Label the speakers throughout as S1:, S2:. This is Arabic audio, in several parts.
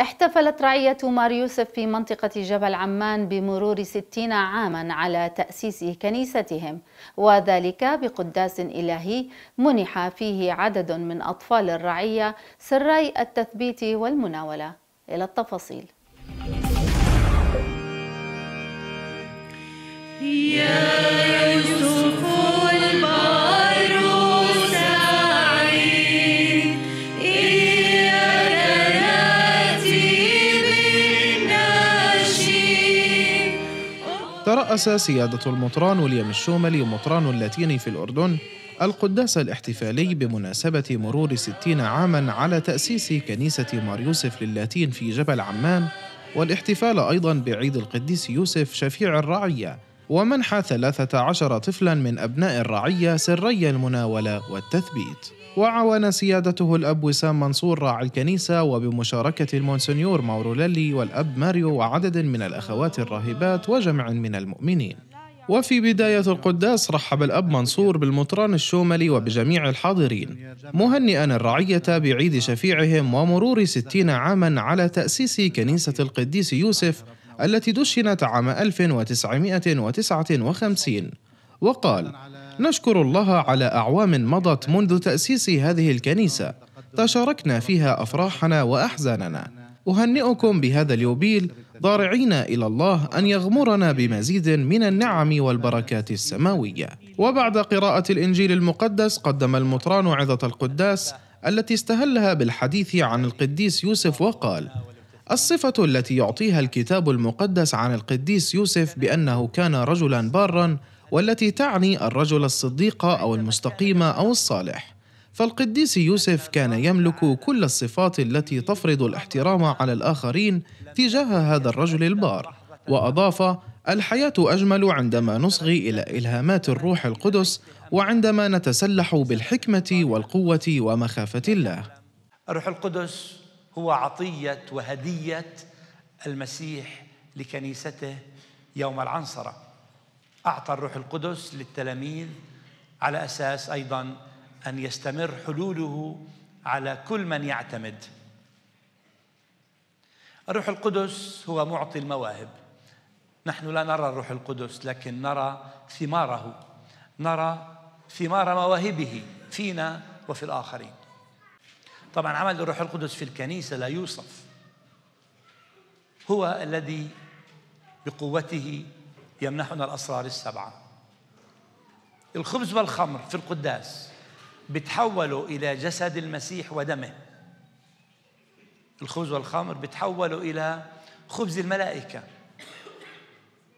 S1: احتفلت رعية مار يوسف في منطقة جبل عمان بمرور ستين عاما على تأسيس كنيستهم وذلك بقداس إلهي منح فيه عدد من أطفال الرعية سري التثبيت والمناولة إلى التفاصيل يا ترأس سيادة المطران وليام الشوملي مطران اللاتيني في الأردن القداس الاحتفالي بمناسبة مرور ستين عاما على تأسيس كنيسة مار يوسف للاتين في جبل عمان والاحتفال أيضا بعيد القديس يوسف شفيع الرعية ومنح 13 طفلا من أبناء الرعية سري المناولة والتثبيت وعاون سيادته الأب وسام منصور راعي الكنيسة وبمشاركة المونسنيور للي والأب ماريو وعدد من الأخوات الراهبات وجمع من المؤمنين وفي بداية القداس رحب الأب منصور بالمطران الشوملي وبجميع الحاضرين مهنئا الرعية بعيد شفيعهم ومرور ستين عاما على تأسيس كنيسة القديس يوسف التي دشنت عام 1959 وقال نشكر الله على أعوام مضت منذ تأسيس هذه الكنيسة تشاركنا فيها أفراحنا وأحزاننا أهنئكم بهذا اليوبيل ضارعين إلى الله أن يغمرنا بمزيد من النعم والبركات السماوية وبعد قراءة الإنجيل المقدس قدم المطران عظة القداس التي استهلها بالحديث عن القديس يوسف وقال الصفة التي يعطيها الكتاب المقدس عن القديس يوسف بأنه كان رجلا بارا والتي تعني الرجل الصديق أو المستقيم أو الصالح فالقديس يوسف كان يملك كل الصفات التي تفرض الاحترام على الآخرين تجاه هذا الرجل البار وأضاف الحياة أجمل عندما نصغي إلى إلهامات الروح القدس وعندما نتسلح بالحكمة والقوة ومخافة الله
S2: الروح القدس هو عطية وهدية المسيح لكنيسته يوم العنصرة أعطى الروح القدس للتلاميذ على أساس أيضا أن يستمر حلوله على كل من يعتمد الروح القدس هو معطي المواهب نحن لا نرى الروح القدس لكن نرى ثماره نرى ثمار مواهبه فينا وفي الآخرين طبعا عمل الروح القدس في الكنيسة لا يوصف هو الذي بقوته يمنحنا الأسرار السبعة الخبز والخمر في القداس بتحولوا إلى جسد المسيح ودمه الخبز والخمر بتحولوا إلى خبز الملائكة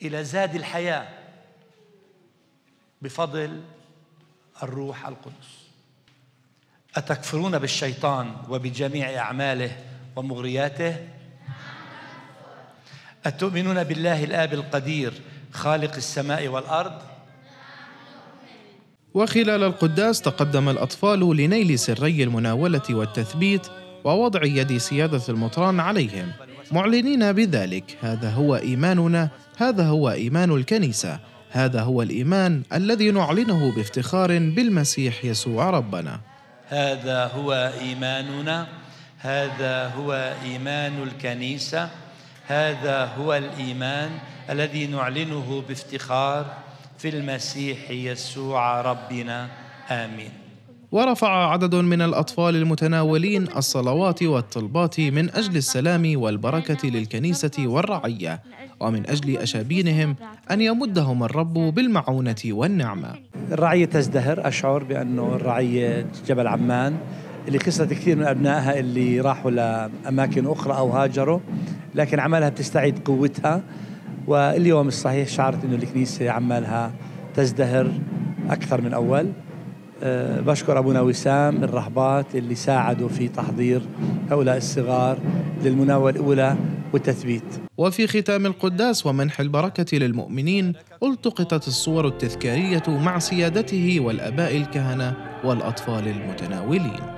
S2: إلى زاد الحياة بفضل الروح القدس أتكفرون بالشيطان وبجميع أعماله ومغرياته؟ أتؤمنون بالله الآب القدير خالق السماء والأرض؟
S1: وخلال القداس تقدم الأطفال لنيل سري المناولة والتثبيت ووضع يد سيادة المطران عليهم معلنين بذلك هذا هو إيماننا هذا هو إيمان الكنيسة هذا هو الإيمان الذي نعلنه بافتخار بالمسيح يسوع ربنا
S2: هذا هو إيماننا هذا هو إيمان الكنيسة هذا هو الإيمان الذي نعلنه بافتخار في المسيح يسوع ربنا
S1: آمين ورفع عدد من الأطفال المتناولين الصلوات والطلبات من أجل السلام والبركة للكنيسة والرعية ومن أجل أشابينهم أن يمدهم الرب بالمعونة والنعمة الرعية تزدهر
S2: أشعر بأنه الرعية جبل عمان اللي خسرت كثير من أبنائها اللي راحوا لأماكن أخرى أو هاجروا لكن عملها بتستعيد قوتها واليوم الصحيح شعرت أنه الكنيسة عمالها تزدهر أكثر من أول أه، بشكر أبونا وسام الرهبات اللي ساعدوا في تحضير هؤلاء
S1: الصغار للمناوة الأولى والتثبيت وفي ختام القداس ومنح البركة للمؤمنين التقطت الصور التذكارية مع سيادته والأباء الكهنة والأطفال المتناولين